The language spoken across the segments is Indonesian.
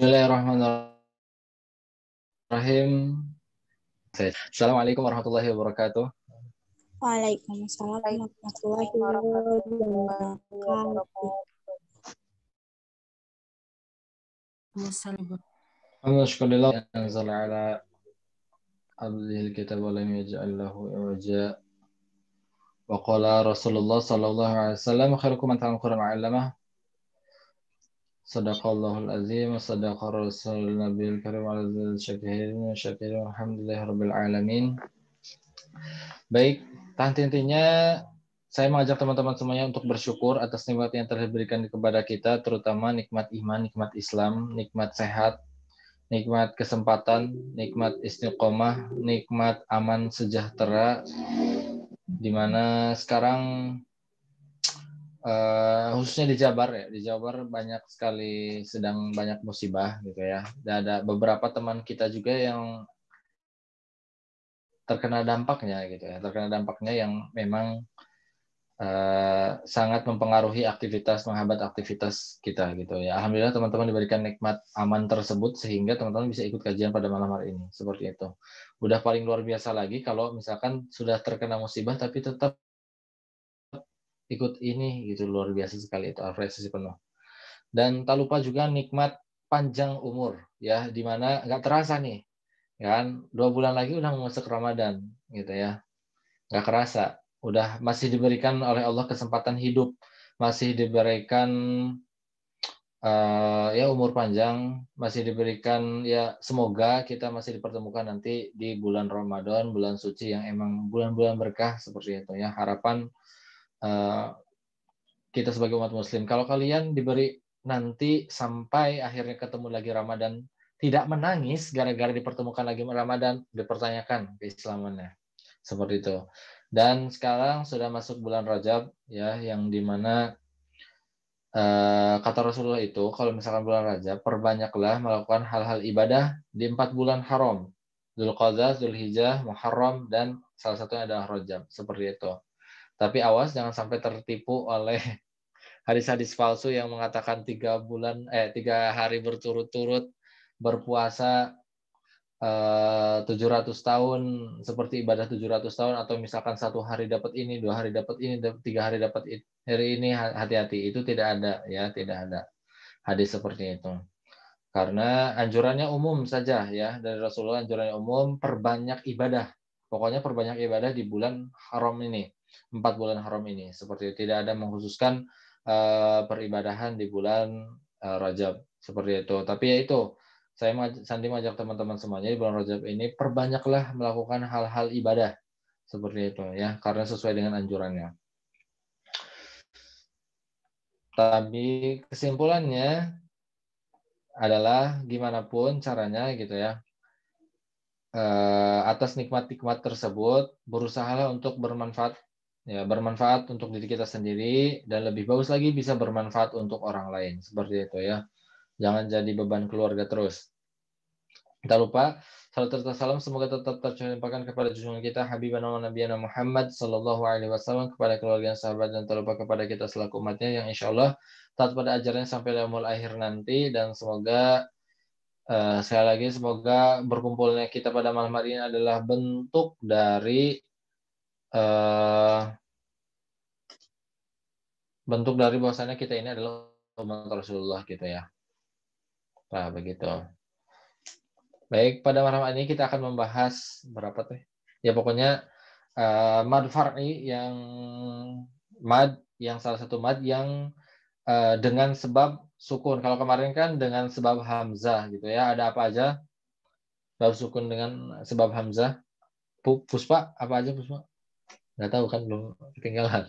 Bismillahirrahmanirrahim. Assalamualaikum warahmatullahi wabarakatuh. Waalaikumsalam warahmatullahi wabarakatuh. Alhamdulillah, syukurillah, anzal ala abdihil kitab wa lam yaj'al lahu iwaja. Wa qala Rasulullah sallallahu alaihi wasallam khairukum man ta'allama al-Qur'an wa 'allamahu Sadaqallahul azim, sadaqa rasul nabil karim ala syakirin, syakirin, alhamdulillah rabbil alamin. Baik, tahan intinya saya mengajak teman-teman semuanya untuk bersyukur atas nikmat yang telah diberikan kepada kita, terutama nikmat iman, nikmat Islam, nikmat sehat, nikmat kesempatan, nikmat istiqomah, nikmat aman sejahtera, di mana sekarang uh, khususnya di Jabar ya di Jabar banyak sekali sedang banyak musibah gitu ya dan ada beberapa teman kita juga yang terkena dampaknya gitu ya terkena dampaknya yang memang Uh, sangat mempengaruhi aktivitas menghambat aktivitas kita gitu ya alhamdulillah teman-teman diberikan nikmat aman tersebut sehingga teman-teman bisa ikut kajian pada malam hari ini seperti itu udah paling luar biasa lagi kalau misalkan sudah terkena musibah tapi tetap ikut ini gitu luar biasa sekali itu apresiasi penuh dan tak lupa juga nikmat panjang umur ya dimana nggak terasa nih kan dua bulan lagi udah masuk Ramadan gitu ya nggak kerasa udah masih diberikan oleh Allah kesempatan hidup masih diberikan uh, ya umur panjang masih diberikan ya semoga kita masih dipertemukan nanti di bulan Ramadan bulan suci yang emang bulan-bulan berkah seperti itu ya harapan Eh, kita sebagai umat muslim. Kalau kalian diberi nanti sampai akhirnya ketemu lagi Ramadan, tidak menangis gara-gara dipertemukan lagi Ramadan, dipertanyakan keislamannya. Seperti itu. Dan sekarang sudah masuk bulan Rajab ya yang dimana uh, eh, kata Rasulullah itu kalau misalkan bulan Rajab perbanyaklah melakukan hal-hal ibadah di empat bulan haram Dzulqa'dah, Dzulhijjah, Muharram dan salah satunya adalah Rajab seperti itu. Tapi awas jangan sampai tertipu oleh hadis-hadis palsu yang mengatakan tiga bulan eh tiga hari berturut-turut berpuasa eh, tujuh ratus tahun seperti ibadah 700 tahun atau misalkan satu hari dapat ini dua hari dapat ini tiga hari dapat hari ini hati-hati itu tidak ada ya tidak ada hadis seperti itu karena anjurannya umum saja ya dari Rasulullah anjurannya umum perbanyak ibadah pokoknya perbanyak ibadah di bulan haram ini empat bulan haram ini seperti itu. tidak ada mengkhususkan uh, peribadahan di bulan uh, Rajab seperti itu tapi ya itu saya Sandi mengajak teman-teman semuanya di bulan Rajab ini perbanyaklah melakukan hal-hal ibadah seperti itu ya karena sesuai dengan anjurannya tapi kesimpulannya adalah gimana pun caranya gitu ya eh, atas nikmat-nikmat tersebut berusahalah untuk bermanfaat ya bermanfaat untuk diri kita sendiri dan lebih bagus lagi bisa bermanfaat untuk orang lain seperti itu ya jangan jadi beban keluarga terus tak lupa salam serta salam semoga tetap tercurahkan kepada junjungan kita Habibana wa Nabi Muhammad Sallallahu Alaihi Wasallam kepada keluarga sahabat dan tak lupa kepada kita selaku umatnya yang insya Allah taat pada ajarannya sampai lemul akhir nanti dan semoga uh, sekali lagi semoga berkumpulnya kita pada malam hari ini adalah bentuk dari eh, bentuk dari bahwasannya kita ini adalah umat Rasulullah gitu ya. Nah, begitu. Baik, pada malam ini kita akan membahas berapa tuh? Ya pokoknya uh, mad far'i yang mad yang salah satu mad yang uh, dengan sebab sukun. Kalau kemarin kan dengan sebab hamzah gitu ya. Ada apa aja? Sebab sukun dengan sebab hamzah. Puspa apa aja Puspa? Nggak tahu kan belum ketinggalan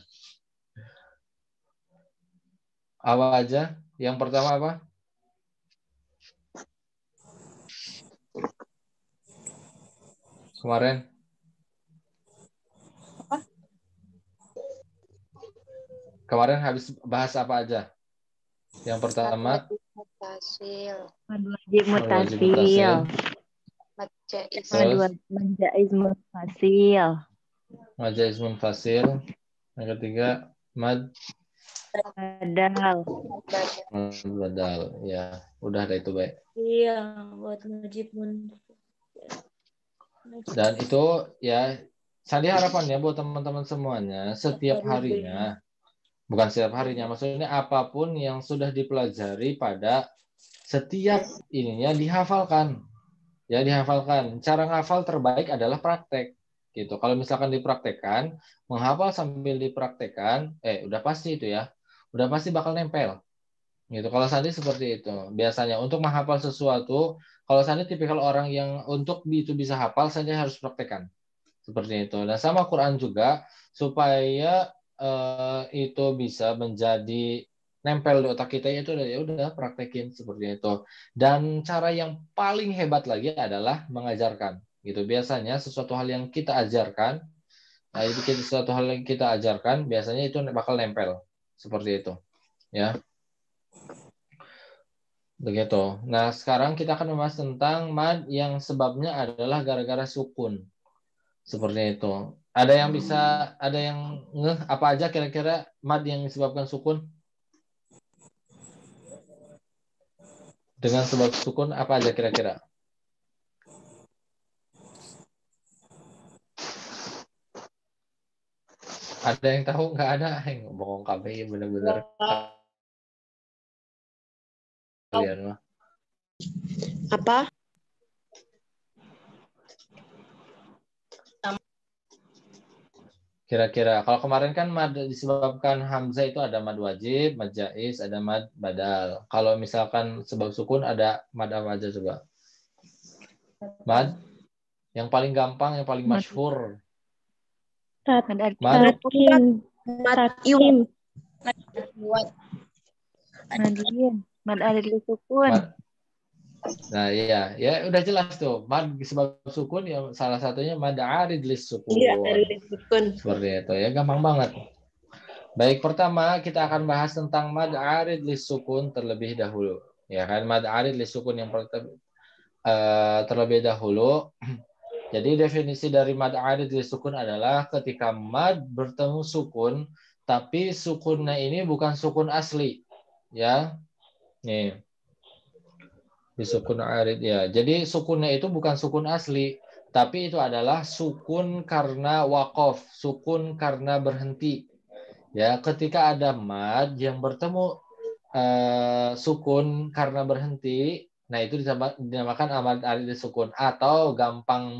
apa aja? Yang pertama apa? Kemarin. Apa? Kemarin habis bahas apa aja? Yang pertama. Mutasil. Wajib oh, iya, mutasil. Majaiz mutasil. Majaiz mutasil. Yang ketiga, mad badal hmm, badal ya udah ada itu baik iya buat Najib dan itu ya saya harapannya buat teman-teman semuanya setiap harinya bukan setiap harinya maksudnya apapun yang sudah dipelajari pada setiap ininya dihafalkan ya dihafalkan cara ngafal terbaik adalah praktek gitu kalau misalkan dipraktekkan menghafal sambil dipraktekkan eh udah pasti itu ya udah pasti bakal nempel. Gitu. Kalau Sandi seperti itu. Biasanya untuk menghafal sesuatu, kalau Sandi tipikal orang yang untuk itu bisa hafal, Sandi harus praktekan Seperti itu. Dan sama Quran juga, supaya eh, itu bisa menjadi nempel di otak kita itu ya udah praktekin seperti itu dan cara yang paling hebat lagi adalah mengajarkan gitu biasanya sesuatu hal yang kita ajarkan nah eh, itu sesuatu hal yang kita ajarkan biasanya itu bakal nempel seperti itu ya begitu nah sekarang kita akan membahas tentang mad yang sebabnya adalah gara-gara sukun seperti itu ada yang bisa ada yang ngeh apa aja kira-kira mad yang disebabkan sukun dengan sebab sukun apa aja kira-kira ada yang tahu nggak ada yang bohong kami ya, benar-benar kalian mah apa kira-kira kalau kemarin kan mad disebabkan hamzah itu ada mad wajib mad jais ada mad badal kalau misalkan sebab sukun ada mad apa aja coba mad yang paling gampang yang paling masyhur Tat, ada tatin, tatim, madiyin, sukun. Nah iya, ya udah jelas tuh. Mad sebab sukun ya salah satunya mad arid lis sukun. Iya, arid sukun. Seperti itu ya, gampang banget. Baik, pertama kita akan bahas tentang mad arid lis sukun terlebih dahulu. Ya kan mad arid lis sukun yang uh, terlebih dahulu jadi definisi dari mad arid di sukun adalah ketika mad bertemu sukun tapi sukunnya ini bukan sukun asli. Ya. Nih. Di sukun arid ya. Jadi sukunnya itu bukan sukun asli, tapi itu adalah sukun karena wakof, sukun karena berhenti. Ya, ketika ada mad yang bertemu eh, sukun karena berhenti, Nah, itu dinamakan amad alif sukun atau gampang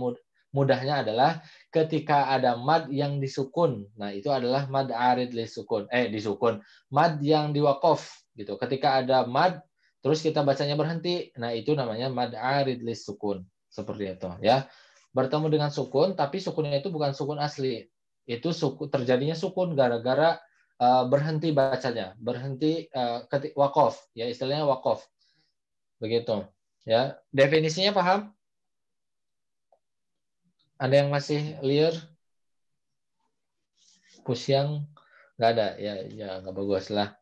mudahnya adalah ketika ada mad yang disukun. Nah, itu adalah mad arid li sukun. Eh, disukun. Mad yang diwakof gitu. Ketika ada mad terus kita bacanya berhenti. Nah, itu namanya mad arid li sukun. Seperti itu ya. Bertemu dengan sukun tapi sukunnya itu bukan sukun asli. Itu suku terjadinya sukun gara-gara eh, berhenti bacanya, berhenti uh, eh, ketik wakof, ya istilahnya wakof. Begitu. Ya, definisinya paham? Ada yang masih liar? yang Nggak ada. Ya, ya nggak bagus lah.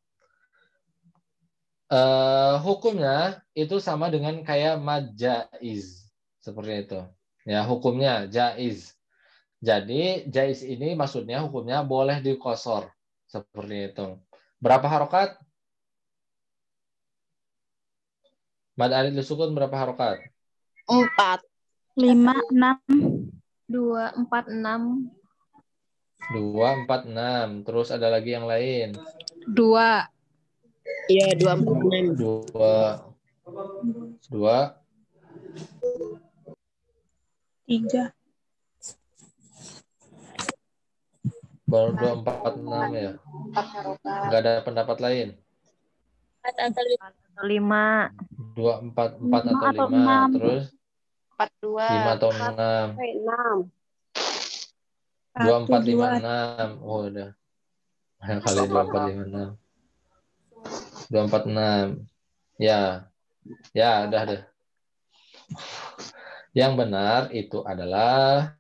Uh, hukumnya itu sama dengan kayak majaiz seperti itu ya hukumnya jaiz jadi jaiz ini maksudnya hukumnya boleh dikosor seperti itu berapa harokat Mad alif sukun berapa harokat? Empat. Lima, enam. Dua, empat, enam. Dua, empat, enam. Terus ada lagi yang lain? Dua. Iya, dua, empat, enam. Dua. Dua. Tiga. Baru dua, empat, enam ya? Enggak ada pendapat lain? Empat atau lima. Dua, empat, empat atau lima. Atau lima. Terus? Empat, dua. Lima atau enam. Enam. Dua, empat, lima, enam. Oh, udah. Kali dua, empat, lima, enam. Dua, empat, enam. Ya. Ya, udah deh. Yang benar itu adalah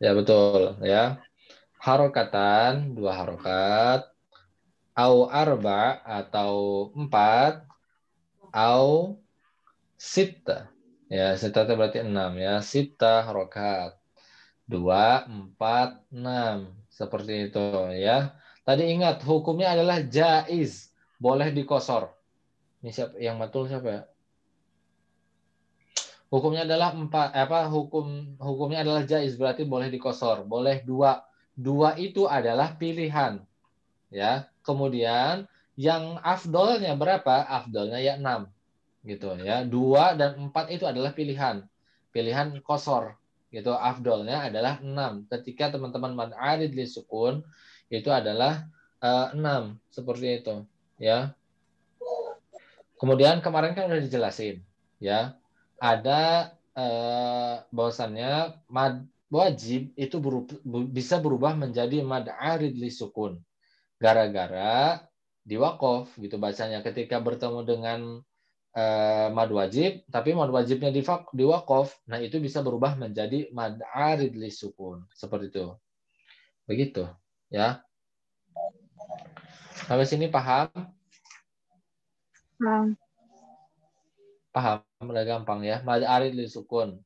ya betul ya. Harokatan dua harokat au arba atau empat au sita ya sita itu berarti enam ya sita rokat dua empat enam seperti itu ya tadi ingat hukumnya adalah jaiz boleh dikosor ini siapa yang betul siapa ya hukumnya adalah empat eh, apa hukum hukumnya adalah jaiz berarti boleh dikosor boleh dua dua itu adalah pilihan ya Kemudian yang afdolnya berapa? Afdolnya ya 6. Gitu ya. 2 dan 4 itu adalah pilihan. Pilihan kosor. Gitu. Afdolnya adalah 6. Ketika teman-teman man'arid li sukun itu adalah eh, enam 6 seperti itu, ya. Kemudian kemarin kan udah dijelasin, ya. Ada eh, bahwasannya mad wajib itu berubah, bisa berubah menjadi mad arid li sukun gara-gara wakof gitu bacanya ketika bertemu dengan eh, mad wajib tapi mad wajibnya wakof nah itu bisa berubah menjadi mad arid li sukun seperti itu begitu ya sampai sini paham paham paham mudah gampang ya mad arid li sukun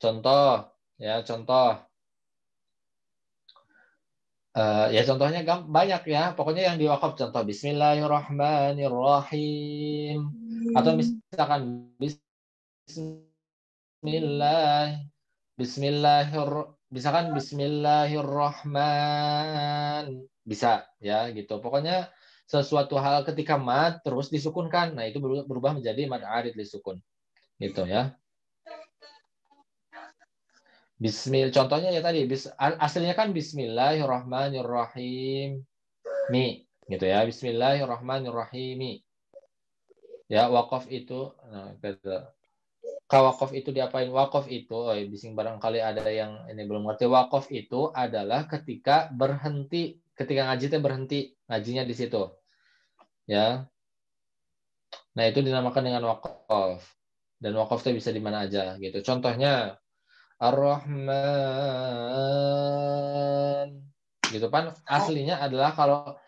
contoh ya contoh Uh, ya contohnya banyak ya. Pokoknya yang diwakaf contoh Bismillahirrahmanirrahim atau hmm. misalkan Bismillah Bismillahir misalkan Bismillahirrahman bisa ya gitu. Pokoknya sesuatu hal ketika mat terus disukunkan. Nah, itu berubah menjadi mad arid disukun. Gitu ya. Bismil contohnya ya tadi bis, aslinya kan bismillahirrahmanirrahim. Mi gitu ya. Bismillahirrahmanirrahim. Ya, wakaf itu nah gitu. itu diapain? Wakaf itu, oh, bising barangkali ada yang ini belum ngerti. Wakaf itu adalah ketika berhenti, ketika ngajinya berhenti, ngajinya di situ. Ya. Nah, itu dinamakan dengan wakaf. Dan wakaf itu bisa di mana aja gitu. Contohnya Ar-Rahman. Gitu kan oh. aslinya adalah kalau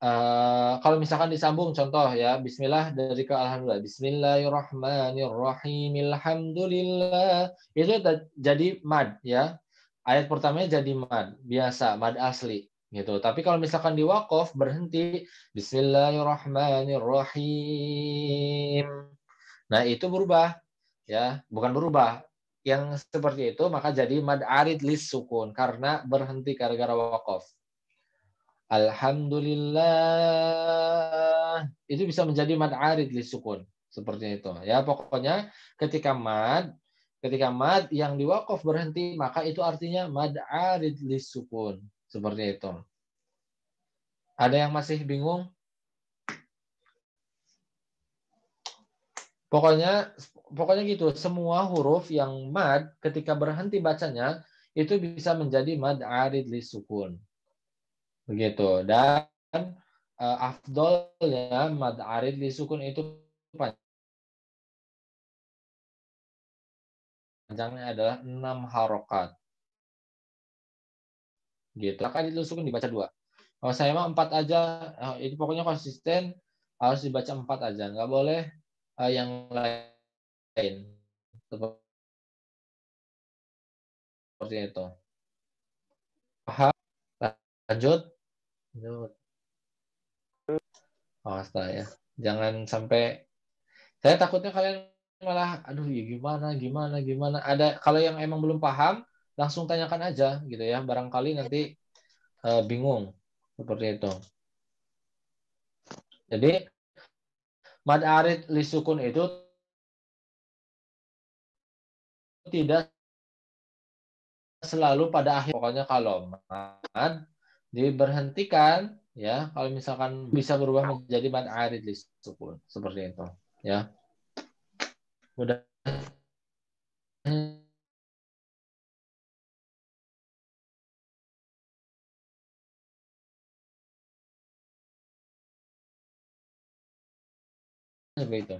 uh, kalau misalkan disambung contoh ya bismillah dari ke alhamdulillah bismillahirrahmanirrahim alhamdulillah itu jadi mad ya. Ayat pertamanya jadi mad, biasa mad asli gitu. Tapi kalau misalkan di wakaf berhenti bismillahirrahmanirrahim. Nah, itu berubah ya bukan berubah yang seperti itu maka jadi mad arid lis sukun karena berhenti gara-gara wakaf. Alhamdulillah itu bisa menjadi mad arid lis sukun seperti itu. Ya pokoknya ketika mad ketika mad yang diwakaf berhenti maka itu artinya mad arid lis sukun seperti itu. Ada yang masih bingung? Pokoknya pokoknya gitu semua huruf yang mad ketika berhenti bacanya itu bisa menjadi mad arid li sukun begitu dan uh, afdolnya mad arid li sukun itu panjangnya adalah enam harokat gitu akan itu sukun dibaca dua kalau saya mah empat aja eh, itu pokoknya konsisten harus dibaca empat aja nggak boleh uh, yang lain lain seperti itu paham lanjut lanjut awas oh, ya jangan sampai saya takutnya kalian malah aduh ya gimana gimana gimana ada kalau yang emang belum paham langsung tanyakan aja gitu ya barangkali nanti uh, bingung seperti itu jadi mad arid lisukun itu tidak selalu pada akhir pokoknya kalau mad diberhentikan ya kalau misalkan bisa berubah menjadi mad arid sukun seperti itu ya mudah seperti itu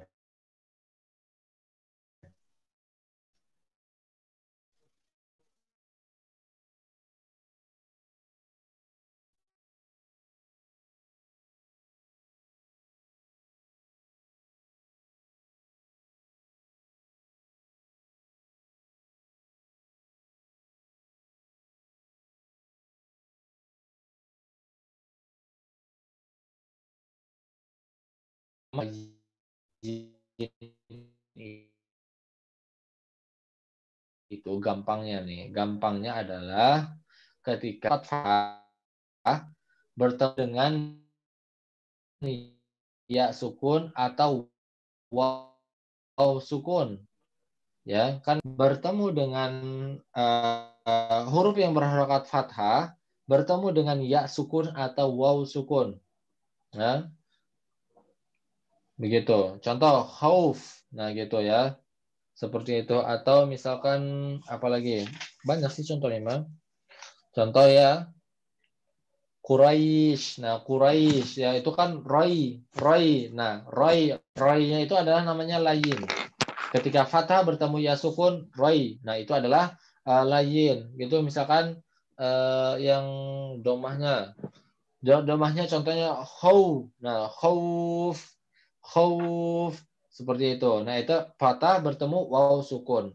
itu gampangnya nih gampangnya adalah ketika bertemu dengan ya sukun atau waw sukun ya kan bertemu dengan uh, uh, huruf yang berharokat fathah bertemu dengan ya sukun atau waw sukun ya Begitu. Contoh khauf. Nah, gitu ya. Seperti itu atau misalkan apalagi? Banyak sih contohnya, mah Contoh ya Quraisy. Nah, Quraisy ya itu kan Roy, Roy. Nah, Roy, rai nya itu adalah namanya lain Ketika fathah bertemu ya sukun, Roy. Nah, itu adalah uh, lain Gitu misalkan uh, yang domahnya domahnya contohnya how. Nah, khauf khauf seperti itu. Nah, itu fathah bertemu waw sukun.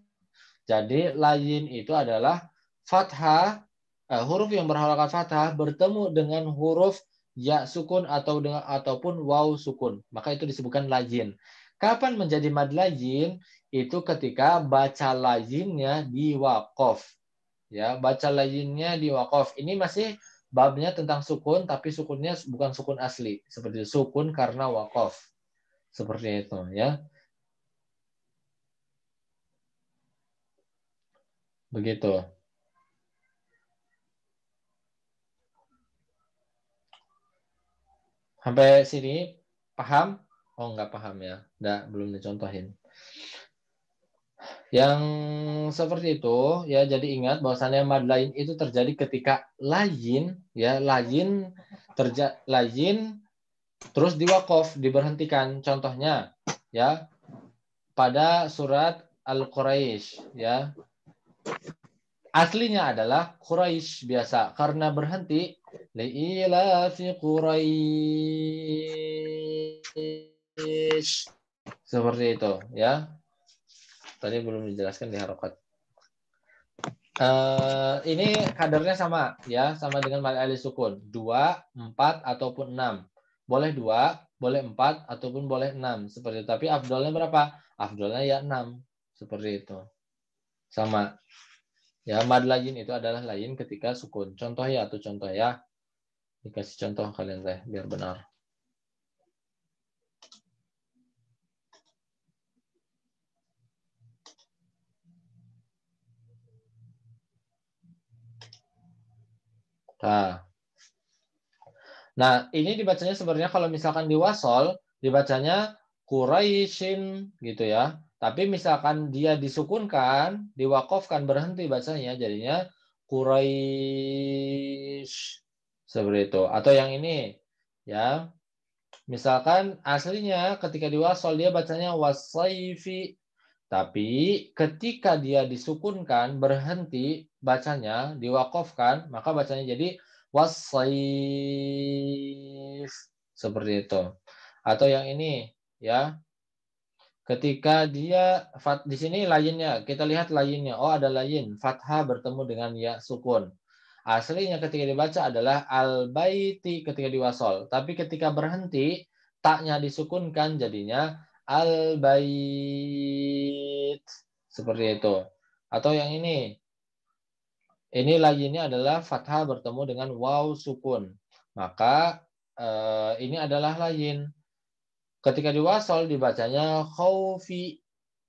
Jadi lain itu adalah fathah eh, huruf yang berharokat fathah bertemu dengan huruf ya sukun atau dengan ataupun waw sukun. Maka itu disebutkan lain. Kapan menjadi mad lain? Itu ketika baca lainnya di wakof. Ya, baca lainnya di wakof. Ini masih babnya tentang sukun, tapi sukunnya bukan sukun asli. Seperti sukun karena wakof. Seperti itu ya. Begitu. Sampai sini paham? Oh, nggak paham ya. Nggak, belum dicontohin. Yang seperti itu ya jadi ingat bahwasannya mad lain itu terjadi ketika lain ya lain terjadi lain Terus diwakaf, diberhentikan. Contohnya ya pada surat Al-Quraisy ya. Aslinya adalah Quraisy biasa karena berhenti fi Quraisy. Seperti itu ya. Tadi belum dijelaskan di harokat. Uh, ini kadarnya sama ya, sama dengan mali sukun. dua empat ataupun enam boleh dua, boleh empat, ataupun boleh enam. Seperti itu. Tapi afdolnya berapa? Afdolnya ya enam. Seperti itu. Sama. Ya, mad lain itu adalah lain ketika sukun. Contoh ya atau contoh ya. Dikasih contoh kalian teh biar benar. Nah, Nah, ini dibacanya sebenarnya kalau misalkan di wasol, dibacanya Quraisyin gitu ya. Tapi misalkan dia disukunkan, diwakofkan, berhenti bacanya, jadinya Quraisy seperti itu. Atau yang ini, ya. Misalkan aslinya ketika diwasol dia bacanya wasaifi, tapi ketika dia disukunkan, berhenti bacanya, diwakofkan, maka bacanya jadi wasaif seperti itu. Atau yang ini ya. Ketika dia fat di sini lainnya, kita lihat lainnya. Oh, ada lain fathah bertemu dengan ya sukun. Aslinya ketika dibaca adalah al-baiti ketika diwasol, tapi ketika berhenti taknya disukunkan jadinya al-bait. Seperti itu. Atau yang ini ini lainnya adalah fathah bertemu dengan waw sukun. Maka eh, ini adalah lain. Ketika diwasol dibacanya khawfi.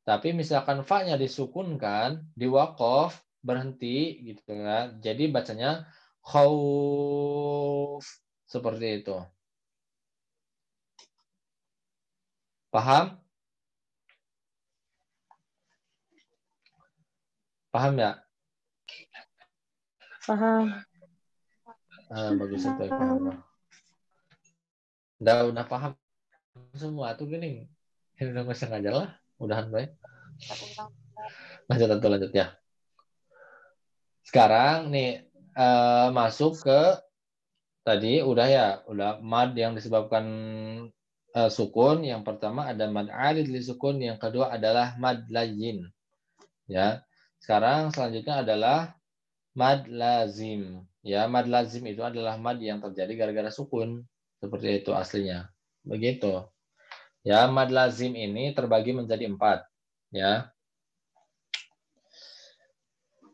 Tapi misalkan fa-nya disukunkan, diwakof, berhenti gitu kan. Jadi bacanya khawf seperti itu. Paham? Paham ya? Paham. Ah, bagus itu paham. Udah, udah paham semua tuh gini. Ini udah nggak sengaja lah. Mudahan baik. Lanjut, tentu lanjut ya. Sekarang nih eh, masuk ke tadi udah ya, udah mad yang disebabkan eh, sukun. Yang pertama ada mad alid li sukun, yang kedua adalah mad layin. Ya. Sekarang selanjutnya adalah mad lazim. Ya, mad lazim itu adalah mad yang terjadi gara-gara sukun. Seperti itu aslinya. Begitu. Ya, mad lazim ini terbagi menjadi empat. Ya.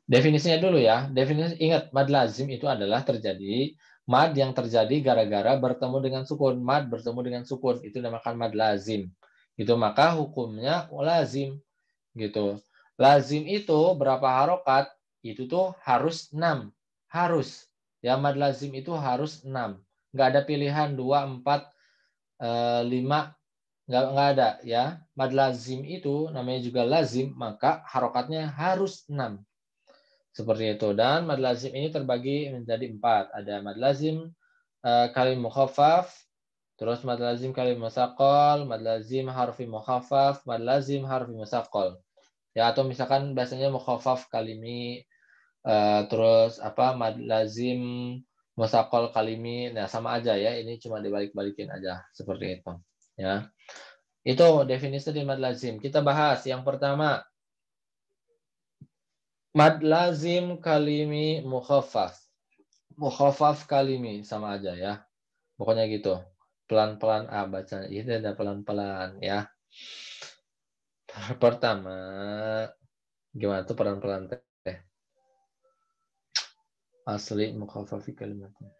Definisinya dulu ya. Definisi ingat mad lazim itu adalah terjadi mad yang terjadi gara-gara bertemu dengan sukun. Mad bertemu dengan sukun itu namakan mad lazim. itu maka hukumnya lazim gitu. Lazim itu berapa harokat itu tuh harus 6. Harus. Ya mad lazim itu harus 6. Nggak ada pilihan 2, 4, 5, nggak nggak ada ya mad lazim itu namanya juga lazim maka harokatnya harus enam seperti itu dan mad lazim ini terbagi menjadi empat ada mad lazim eh, kalim mukhafaf terus mad lazim kalim musakol mad lazim harfi mukhafaf mad lazim harfi musakol ya atau misalkan biasanya mukhafaf kalimi Eh, terus apa mad lazim musakol kalimi nah sama aja ya ini cuma dibalik-balikin aja seperti itu ya itu definisi di mad lazim kita bahas yang pertama mad lazim kalimi mukhaffaf mukhaffaf kalimi sama aja ya pokoknya gitu pelan-pelan ah baca ini gitu ada ya, pelan-pelan ya pertama gimana tuh pelan-pelan asli mukhafafi kalimatnya.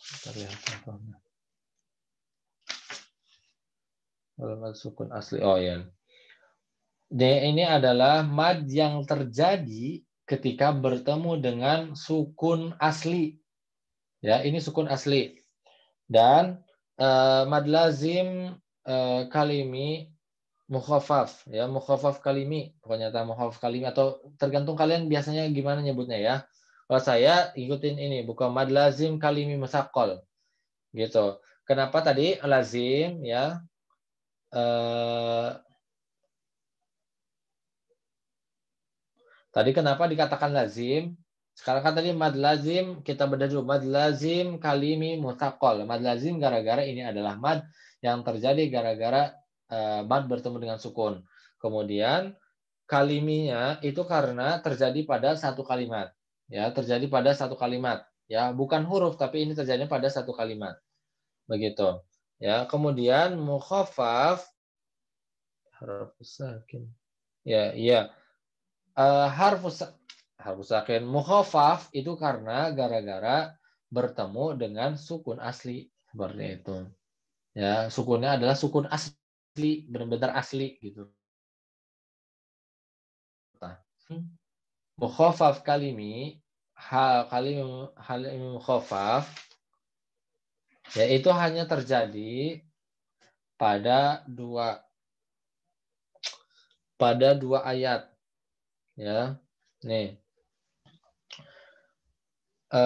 Kita lihat contohnya. sukun asli. Oh ya. D ini adalah mad yang terjadi ketika bertemu dengan sukun asli. Ya, ini sukun asli. Dan uh, mad lazim uh, kalimi mukhafaf ya mukhafaf kalimi pokoknya ta mukhafaf kalimi atau tergantung kalian biasanya gimana nyebutnya ya kalau oh, saya ikutin ini bukan mad lazim kalimi masakol gitu kenapa tadi lazim ya eh, tadi kenapa dikatakan lazim sekarang kan tadi mad lazim kita beda dulu mad lazim kalimi mutakol. Mad lazim gara-gara ini adalah mad yang terjadi gara-gara uh, mad bertemu dengan sukun. Kemudian kaliminya itu karena terjadi pada satu kalimat ya terjadi pada satu kalimat ya bukan huruf tapi ini terjadi pada satu kalimat begitu ya kemudian mukhafaf harf sakin ya ya uh, harf sakin mukhafaf itu karena gara-gara bertemu dengan sukun asli seperti itu ya sukunnya adalah sukun asli benar-benar asli gitu nah, hmm mukhafaf kalimi hal kalimi hal mukhafaf yaitu hanya terjadi pada dua pada dua ayat ya nih e,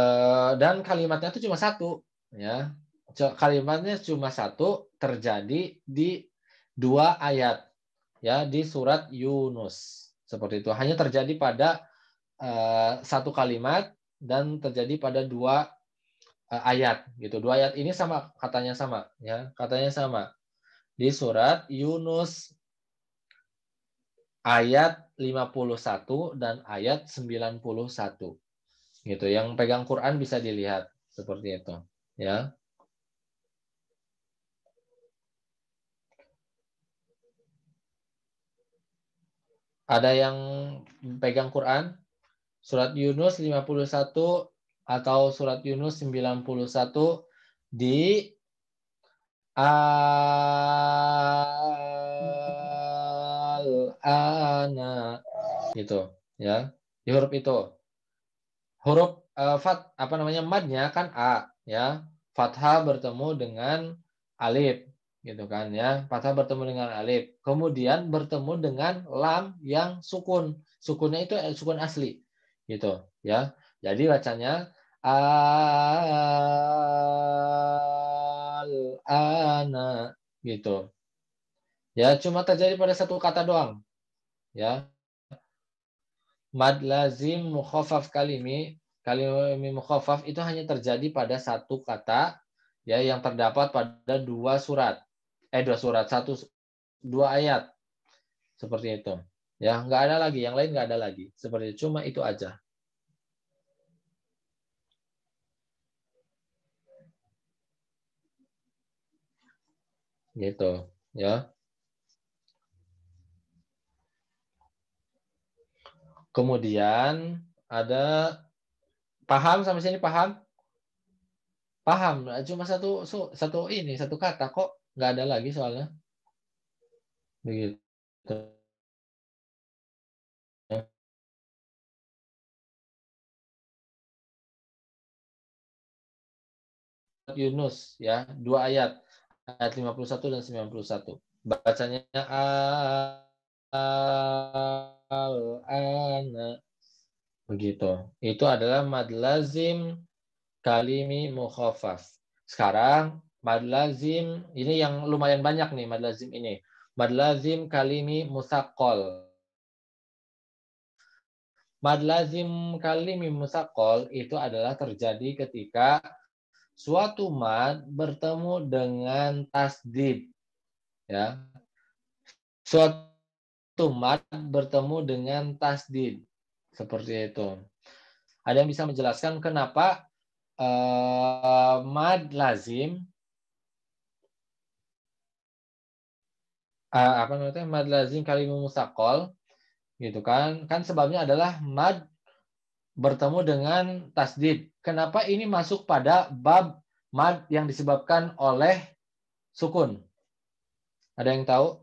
dan kalimatnya itu cuma satu ya kalimatnya cuma satu terjadi di dua ayat ya di surat Yunus seperti itu hanya terjadi pada Eh, satu kalimat dan terjadi pada dua eh, ayat gitu. Dua ayat ini sama katanya sama ya, katanya sama. Di surat Yunus ayat 51 dan ayat 91. Gitu. Yang pegang Quran bisa dilihat seperti itu, ya. Ada yang pegang Quran? Surat Yunus 51 atau surat Yunus 91 di al-ana gitu ya di huruf itu huruf uh, fat apa namanya madnya kan a ya fathah bertemu dengan alif gitu kan ya fathah bertemu dengan alif kemudian bertemu dengan lam yang sukun sukunnya itu eh, sukun asli gitu ya jadi bacanya al ana gitu ya cuma terjadi pada satu kata doang ya mad lazim mukhafaf kalimi kalimi mukhafaf itu hanya terjadi pada satu kata ya yang terdapat pada dua surat eh dua surat satu dua ayat seperti itu Ya, nggak ada lagi. Yang lain nggak ada lagi. Seperti itu. Cuma itu aja. Gitu, ya. Kemudian ada paham sampai sini paham? Paham, cuma satu satu ini satu kata kok nggak ada lagi soalnya. Begitu. Yunus ya, dua ayat, ayat 51 dan 91. Bacanya al-ana. Begitu. Itu adalah mad lazim kalimi mukhafaf. Sekarang mad lazim ini yang lumayan banyak nih mad lazim ini. Mad lazim kalimi musakol. Mad lazim kalimi musakol itu adalah terjadi ketika suatu mad bertemu dengan tasdid ya suatu mad bertemu dengan tasdid seperti itu ada yang bisa menjelaskan kenapa uh, mad lazim uh, apa namanya mad lazim kalimu musakol gitu kan kan sebabnya adalah mad bertemu dengan tasdid. Kenapa ini masuk pada bab mad yang disebabkan oleh sukun? Ada yang tahu?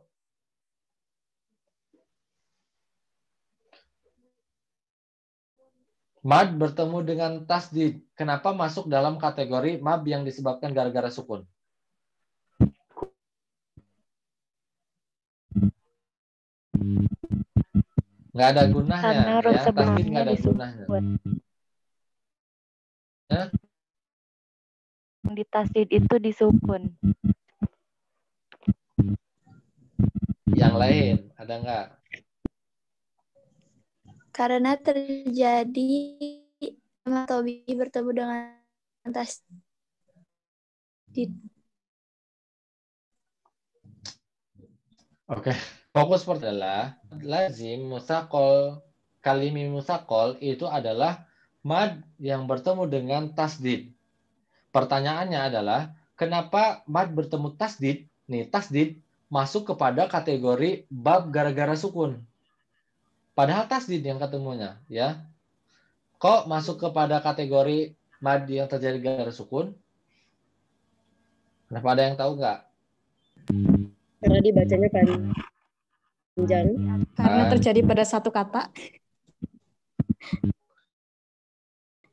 Mad bertemu dengan tasdid. Kenapa masuk dalam kategori mab yang disebabkan gara-gara sukun? nggak ada hmm. gunanya Karena ya tasbih nggak ada disebut. gunanya ya? di tasdid itu disukun yang lain ada nggak karena terjadi Tobi bertemu dengan tasdid Oke, okay. Fokus pertama adalah lazim musakol kalimi musakol itu adalah mad yang bertemu dengan tasdid. Pertanyaannya adalah kenapa mad bertemu tasdid? Nih, tasdid masuk kepada kategori bab gara-gara sukun. Padahal tasdid yang ketemunya, ya. Kok masuk kepada kategori mad yang terjadi gara-gara sukun? Kenapa ada yang tahu nggak? Karena dibacanya kan Jan. Karena kan. terjadi pada satu kata.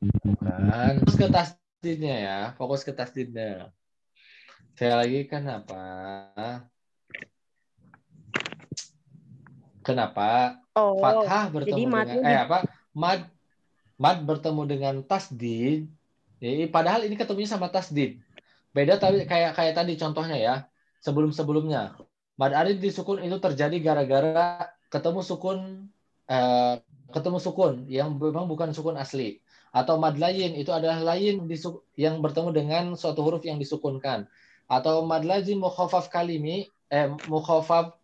Bukan. Fokus ke tasdidnya ya. Fokus ke tasdidnya. Saya lagi kenapa? Kenapa oh, fathah bertemu dengan eh apa? Mad mad bertemu dengan tasdid. Jadi padahal ini ketemunya sama tasdid. Beda tapi kayak kayak tadi contohnya ya. Sebelum-sebelumnya Mad arid di sukun itu terjadi gara-gara ketemu sukun eh, ketemu sukun yang memang bukan sukun asli atau mad lain itu adalah lain yang bertemu dengan suatu huruf yang disukunkan atau mad lazim mukhafaf kalimi eh mukhafaf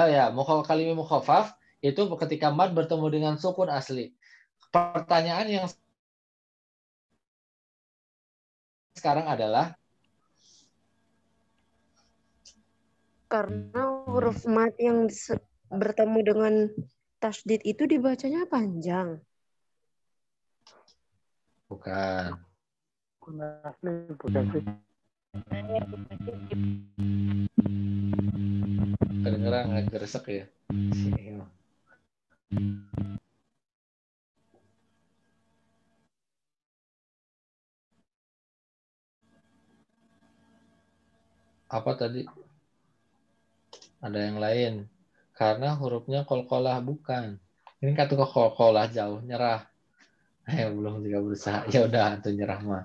eh ya mukhafaf kalimi mukhafaf itu ketika mad bertemu dengan sukun asli. Pertanyaan yang sekarang adalah Karena huruf mat yang bertemu dengan tasdid itu dibacanya panjang. Bukan. Kedengeran agak resek ya. Apa tadi? ada yang lain karena hurufnya kolkolah bukan ini kata ke kolkolah jauh nyerah eh belum juga berusaha ya udah itu nyerah mah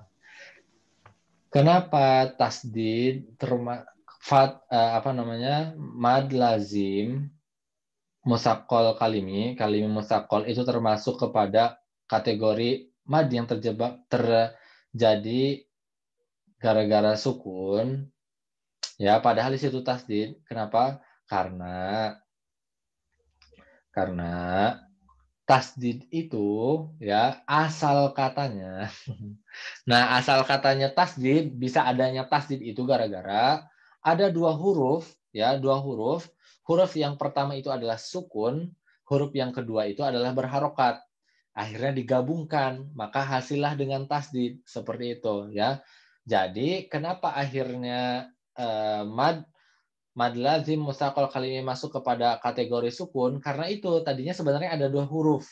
kenapa tasdid terma fat uh, apa namanya mad lazim musakol kalimi kalimi musakol itu termasuk kepada kategori mad yang terjebak terjadi gara-gara sukun ya padahal di situ tasdid kenapa karena karena tasdid itu ya asal katanya. Nah, asal katanya tasdid bisa adanya tasdid itu gara-gara ada dua huruf ya, dua huruf. Huruf yang pertama itu adalah sukun, huruf yang kedua itu adalah berharokat. Akhirnya digabungkan, maka hasillah dengan tasdid seperti itu ya. Jadi, kenapa akhirnya eh, mad mad lazim mustaqal kali ini masuk kepada kategori sukun karena itu tadinya sebenarnya ada dua huruf.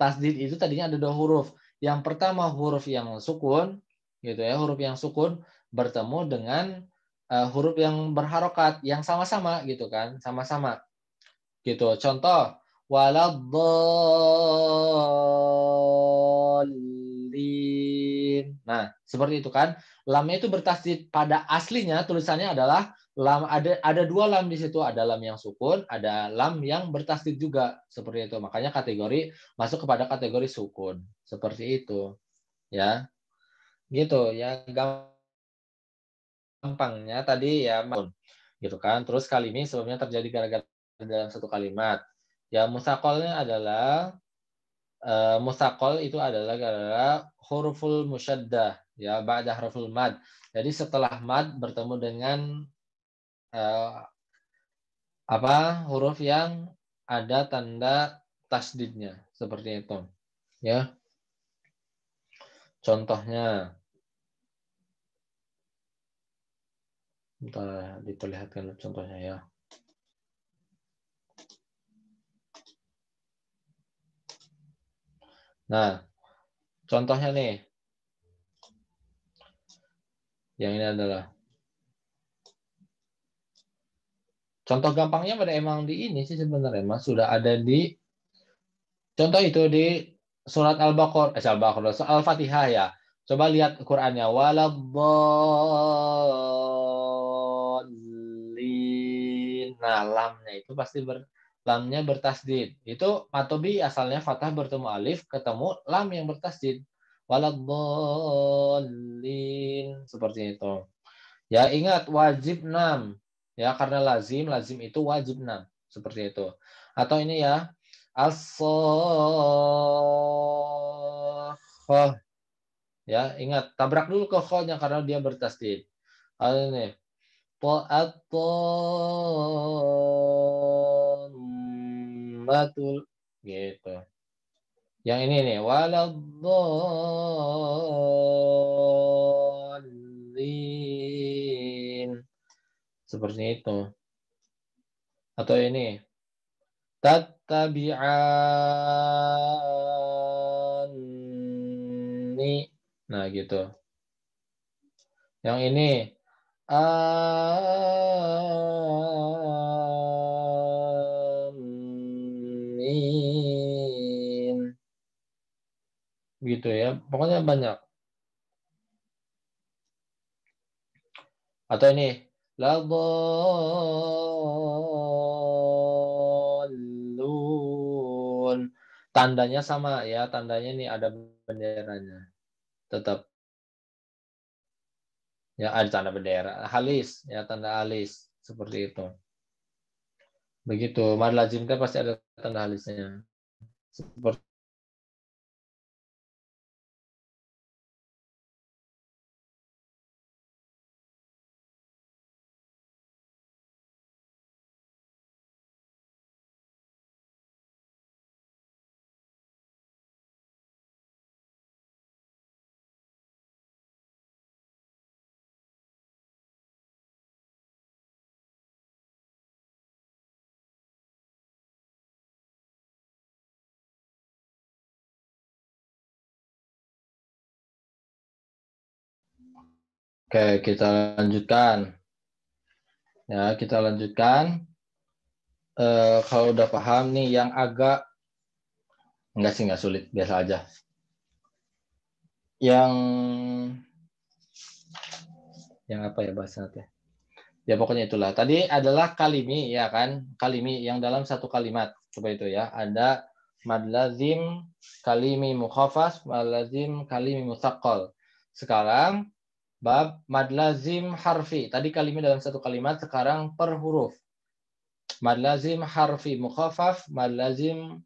Tasdid itu tadinya ada dua huruf. Yang pertama huruf yang sukun, gitu ya, huruf yang sukun bertemu dengan uh, huruf yang berharokat yang sama-sama gitu kan, sama-sama. Gitu. Contoh Nah, seperti itu kan. Lamnya itu bertasdid pada aslinya tulisannya adalah lam ada ada dua lam di situ ada lam yang sukun ada lam yang bertasdid juga seperti itu makanya kategori masuk kepada kategori sukun seperti itu ya gitu ya gampangnya tadi ya gitu kan terus kali ini sebelumnya terjadi gara-gara dalam satu kalimat ya musakolnya adalah uh, eh, musakol itu adalah gara-gara huruful musyaddah ya ba'da huruful mad jadi setelah mad bertemu dengan uh, apa huruf yang ada tanda tasdidnya seperti itu ya contohnya kita diperlihatkan contohnya ya. Nah, contohnya nih. Yang ini adalah Contoh gampangnya pada emang di ini sih sebenarnya Mas sudah ada di contoh itu di surat Al-Baqarah, eh, Al-Baqarah, Al-Fatihah ya. Coba lihat Qurannya walabolin Nah, lamnya itu pasti ber, lamnya bertasdid. Itu matobi asalnya fathah bertemu alif ketemu lam yang bertasdid. walabolin seperti itu. Ya ingat wajib 6 ya karena lazim lazim itu wajib enam seperti itu atau ini ya asoh ya ingat tabrak dulu ke khonya karena dia bertasdid Atau ini batul gitu yang ini nih waladhon Seperti itu. Atau ini. Tatabi'ani. Nah, gitu. Yang ini. Amin. Gitu ya. Pokoknya banyak. Atau ini ladallun. Tandanya sama ya, tandanya ini ada benderanya. Tetap. Ya, ada tanda bendera. Halis, ya tanda alis. Seperti itu. Begitu. Mad pasti ada tanda halisnya. Seperti Oke, kita lanjutkan. Ya, kita lanjutkan. E, kalau udah paham nih, yang agak enggak sih, enggak sulit, biasa aja. Yang yang apa ya bahasa teh? Ya pokoknya itulah. Tadi adalah kalimi ya kan? Kalimi yang dalam satu kalimat. Coba itu ya. Ada mad lazim kalimi mukhafas, mad lazim kalimi musakol. Sekarang Bab madlazim harfi. Tadi kalimat dalam satu kalimat, sekarang per huruf. Madlazim harfi mukhafaf, madlazim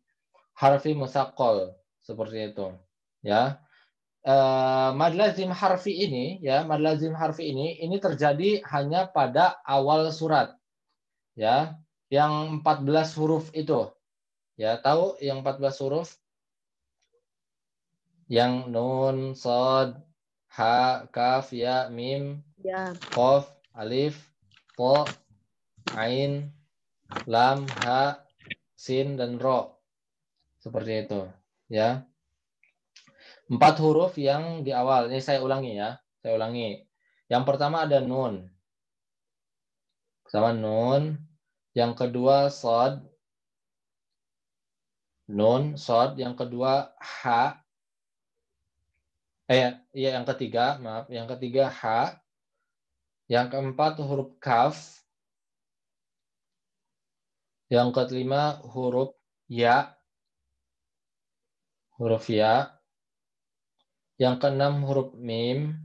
harfi musakol. Seperti itu. Ya. Eh, madlazim harfi ini ya madlazim harfi ini ini terjadi hanya pada awal surat ya yang 14 huruf itu ya tahu yang 14 huruf yang nun sod ha kaf ya mim ya. qaf alif to, ain lam ha sin dan ro seperti itu ya empat huruf yang di awal ini saya ulangi ya saya ulangi yang pertama ada nun sama nun yang kedua sod nun sod yang kedua ha eh ya, ya yang ketiga maaf yang ketiga h yang keempat huruf kaf yang kelima huruf ya huruf ya yang keenam huruf mim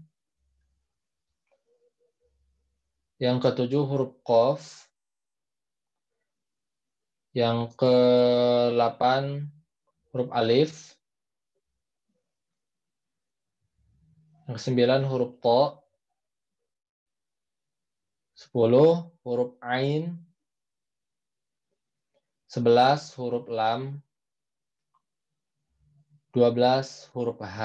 yang ketujuh huruf kof, yang ke-8 huruf alif Yang kesembilan huruf to. Sepuluh huruf ain. Sebelas huruf lam. Dua belas huruf h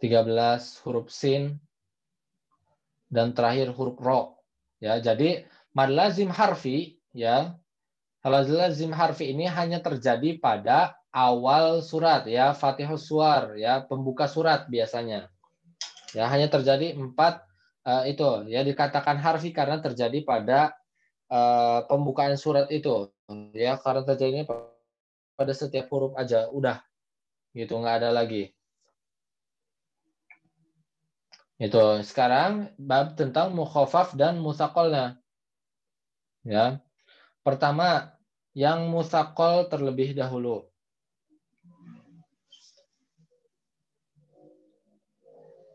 Tiga belas huruf sin. Dan terakhir huruf ro. Ya, jadi mad lazim harfi ya. Kalau lazim harfi ini hanya terjadi pada awal surat ya, fatihah Suar ya, pembuka surat biasanya. Ya, hanya terjadi empat uh, itu ya dikatakan harfi karena terjadi pada uh, pembukaan surat itu ya karena terjadinya pada setiap huruf aja udah gitu nggak ada lagi itu sekarang bab tentang mukhafaf dan musakolnya ya pertama yang musakol terlebih dahulu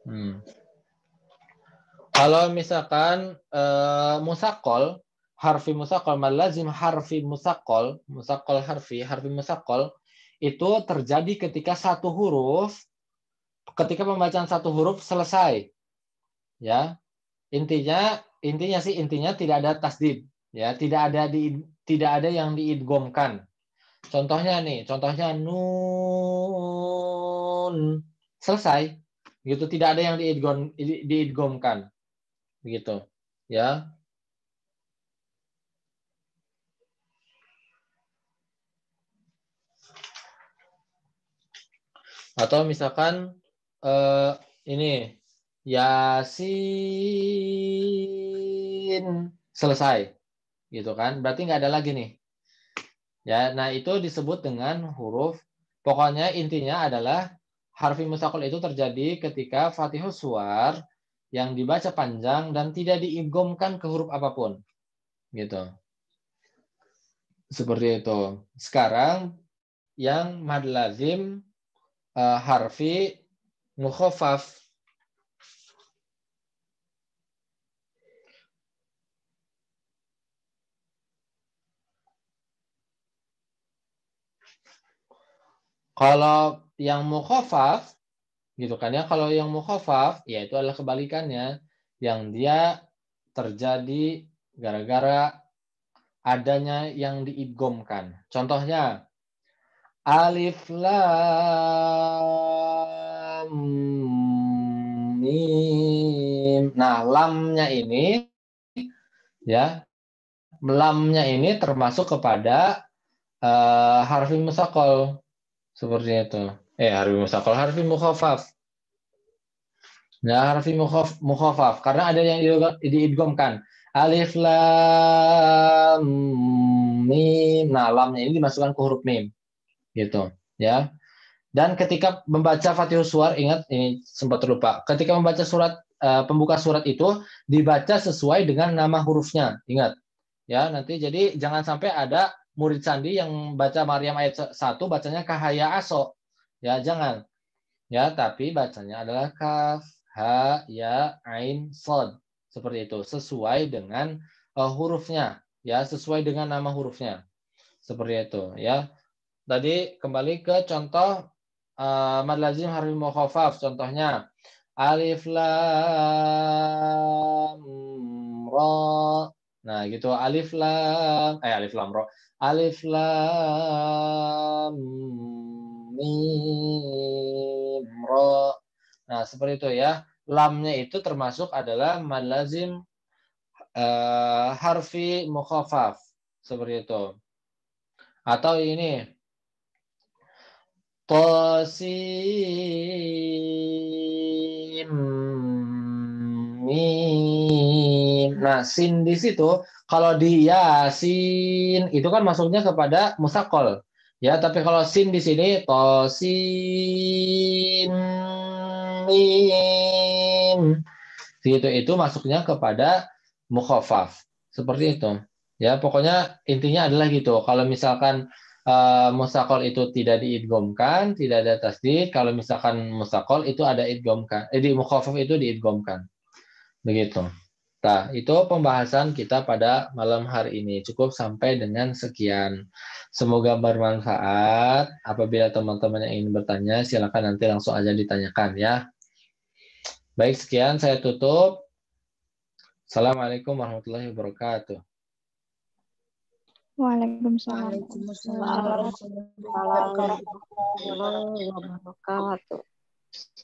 Hmm. Kalau misalkan uh, musakol, harfi musakol, malazim harfi musakol, musakol harfi, harfi musakol, itu terjadi ketika satu huruf, ketika pembacaan satu huruf selesai. Ya, intinya intinya sih intinya tidak ada tasdid ya tidak ada di tidak ada yang diidgomkan contohnya nih contohnya nun selesai gitu tidak ada yang diidgom, diidgomkan. Begitu. Ya. Atau misalkan eh, ini Yasin selesai. Gitu kan? Berarti nggak ada lagi nih. Ya, nah itu disebut dengan huruf pokoknya intinya adalah harfi mustaqil itu terjadi ketika fatihah suar yang dibaca panjang dan tidak diigomkan ke huruf apapun. Gitu. Seperti itu. Sekarang yang mad lazim uh, eh, harfi mukhaffaf Kalau yang mukhafaf gitu kan ya kalau yang mukhafaf ya itu adalah kebalikannya yang dia terjadi gara-gara adanya yang diidgomkan. Contohnya alif lam mim. Nah, lamnya ini ya lamnya ini termasuk kepada uh, eh, harfi musakol seperti itu eh harfi musaf. Kalau harfi mukhafaf, nah harfi mukhafaf karena ada yang diidgomkan. Alif lam mim. Nah, lamnya ini dimasukkan ke huruf mim. Gitu, ya. Dan ketika membaca Fatihus Suar, ingat ini sempat terlupa. Ketika membaca surat eh, pembuka surat itu dibaca sesuai dengan nama hurufnya. Ingat. Ya, nanti jadi jangan sampai ada murid sandi yang baca Maryam ayat 1 bacanya kahaya aso. Ya, jangan. Ya, tapi bacanya adalah kaf, ha, ya, ain, sod. Seperti itu, sesuai dengan uh, hurufnya. Ya, sesuai dengan nama hurufnya. Seperti itu, ya. Tadi kembali ke contoh uh, eh, mad lazim harfi mukhafaf. Contohnya alif lam ra. Nah, gitu alif lam eh alif lam ra. Alif lam mim Nah, seperti itu ya. Lamnya itu termasuk adalah mad uh, eh, harfi mukhafaf seperti itu. Atau ini tosim mim. Nah, sin di situ kalau di yasin itu kan masuknya kepada musakol. Ya, tapi kalau sin di sini to mim. Gitu itu masuknya kepada mukhafaf. Seperti itu. Ya, pokoknya intinya adalah gitu. Kalau misalkan uh, eh, musakol itu tidak diidgomkan, tidak ada tasdid. Kalau misalkan musakol itu ada idgomkan. Eh, di itu diidgomkan. Begitu. Nah, itu pembahasan kita pada malam hari ini. Cukup sampai dengan sekian. Semoga bermanfaat. Apabila teman-teman yang ingin bertanya, silakan nanti langsung aja ditanyakan ya. Baik, sekian saya tutup. Assalamualaikum warahmatullahi wabarakatuh. Waalaikumsalam warahmatullahi wabarakatuh.